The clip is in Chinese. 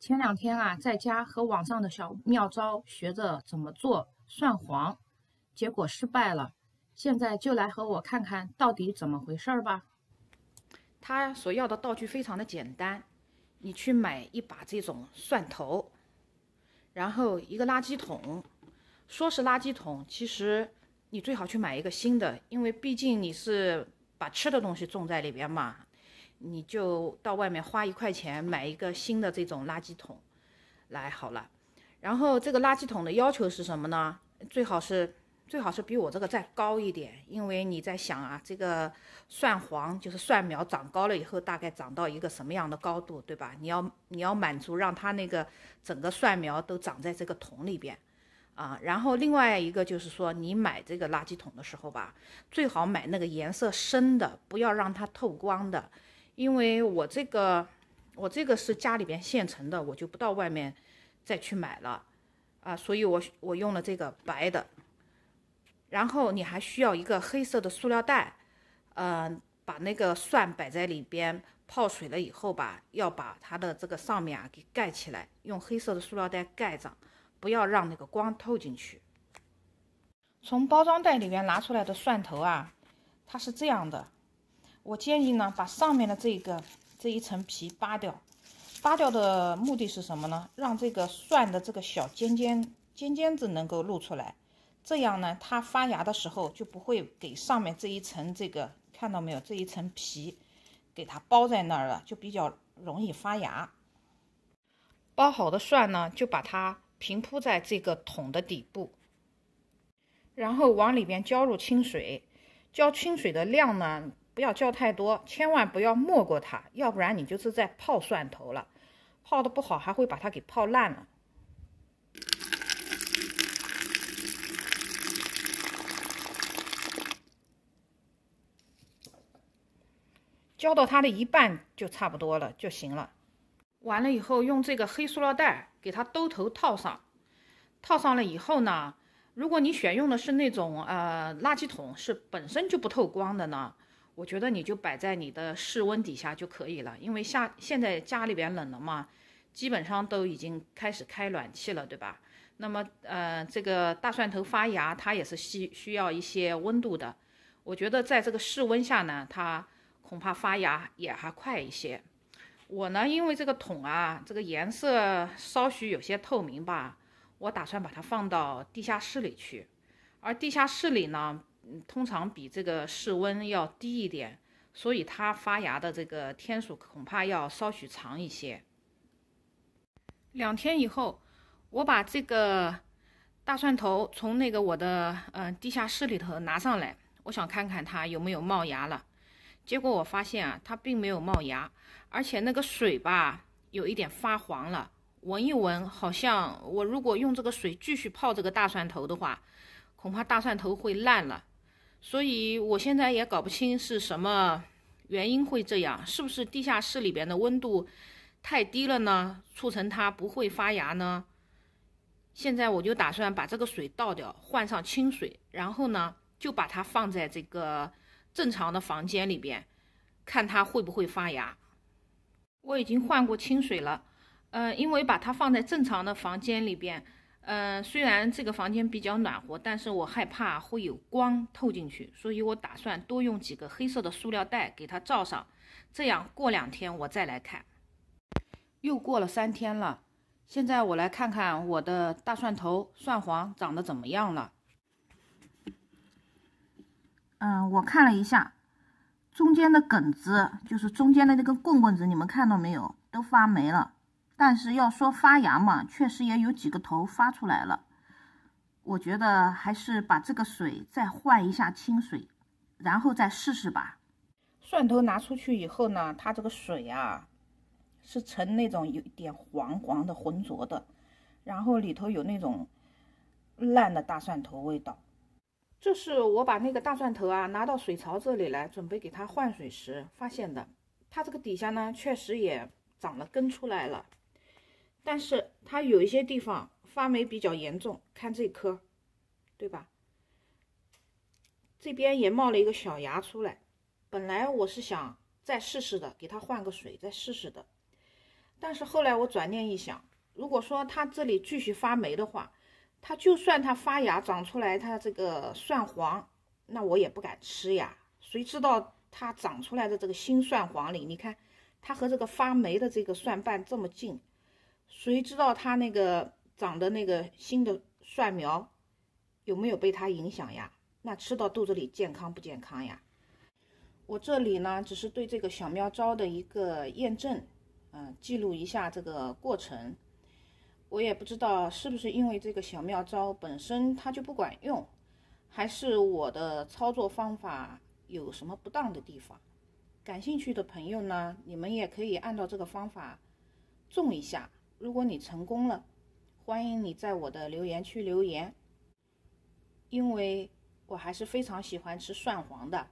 前两天啊，在家和网上的小妙招学着怎么做蒜黄，结果失败了。现在就来和我看看到底怎么回事儿吧。他所要的道具非常的简单，你去买一把这种蒜头，然后一个垃圾桶。说是垃圾桶，其实你最好去买一个新的，因为毕竟你是把吃的东西种在里边嘛。你就到外面花一块钱买一个新的这种垃圾桶，来好了。然后这个垃圾桶的要求是什么呢？最好是最好是比我这个再高一点，因为你在想啊，这个蒜黄就是蒜苗长高了以后，大概长到一个什么样的高度，对吧？你要你要满足让它那个整个蒜苗都长在这个桶里边，啊。然后另外一个就是说，你买这个垃圾桶的时候吧，最好买那个颜色深的，不要让它透光的。因为我这个，我这个是家里边现成的，我就不到外面再去买了啊，所以我我用了这个白的，然后你还需要一个黑色的塑料袋，呃，把那个蒜摆在里边，泡水了以后吧，要把它的这个上面啊给盖起来，用黑色的塑料袋盖上，不要让那个光透进去。从包装袋里面拿出来的蒜头啊，它是这样的。我建议呢，把上面的这个这一层皮扒掉，扒掉的目的是什么呢？让这个蒜的这个小尖尖尖尖子能够露出来，这样呢，它发芽的时候就不会给上面这一层这个看到没有这一层皮给它包在那儿了，就比较容易发芽。包好的蒜呢，就把它平铺在这个桶的底部，然后往里边浇入清水，浇清水的量呢。不要浇太多，千万不要没过它，要不然你就是在泡蒜头了，泡的不好还会把它给泡烂了。浇到它的一半就差不多了就行了。完了以后用这个黑塑料袋给它兜头套上，套上了以后呢，如果你选用的是那种呃垃圾桶是本身就不透光的呢。我觉得你就摆在你的室温底下就可以了，因为夏现在家里边冷了嘛，基本上都已经开始开暖气了，对吧？那么，呃，这个大蒜头发芽它也是需需要一些温度的，我觉得在这个室温下呢，它恐怕发芽也还快一些。我呢，因为这个桶啊，这个颜色稍许有些透明吧，我打算把它放到地下室里去，而地下室里呢。通常比这个室温要低一点，所以它发芽的这个天数恐怕要稍许长一些。两天以后，我把这个大蒜头从那个我的嗯地下室里头拿上来，我想看看它有没有冒芽了。结果我发现啊，它并没有冒芽，而且那个水吧有一点发黄了。闻一闻，好像我如果用这个水继续泡这个大蒜头的话，恐怕大蒜头会烂了。所以我现在也搞不清是什么原因会这样，是不是地下室里边的温度太低了呢，促成它不会发芽呢？现在我就打算把这个水倒掉，换上清水，然后呢，就把它放在这个正常的房间里边，看它会不会发芽。我已经换过清水了，嗯，因为把它放在正常的房间里边。嗯，虽然这个房间比较暖和，但是我害怕会有光透进去，所以我打算多用几个黑色的塑料袋给它罩上，这样过两天我再来看。又过了三天了，现在我来看看我的大蒜头蒜黄长得怎么样了。嗯，我看了一下，中间的梗子，就是中间的那根棍棍子，你们看到没有？都发霉了。但是要说发芽嘛，确实也有几个头发出来了。我觉得还是把这个水再换一下清水，然后再试试吧。蒜头拿出去以后呢，它这个水啊是呈那种有一点黄黄的浑浊的，然后里头有那种烂的大蒜头味道。这是我把那个大蒜头啊拿到水槽这里来准备给它换水时发现的。它这个底下呢，确实也长了根出来了。但是它有一些地方发霉比较严重，看这颗，对吧？这边也冒了一个小芽出来。本来我是想再试试的，给它换个水再试试的。但是后来我转念一想，如果说它这里继续发霉的话，它就算它发芽长出来，它这个蒜黄，那我也不敢吃呀。谁知道它长出来的这个新蒜黄里，你看它和这个发霉的这个蒜瓣这么近。谁知道他那个长的那个新的蒜苗有没有被它影响呀？那吃到肚子里健康不健康呀？我这里呢，只是对这个小妙招的一个验证，嗯，记录一下这个过程。我也不知道是不是因为这个小妙招本身它就不管用，还是我的操作方法有什么不当的地方？感兴趣的朋友呢，你们也可以按照这个方法种一下。如果你成功了，欢迎你在我的留言区留言，因为我还是非常喜欢吃蒜黄的。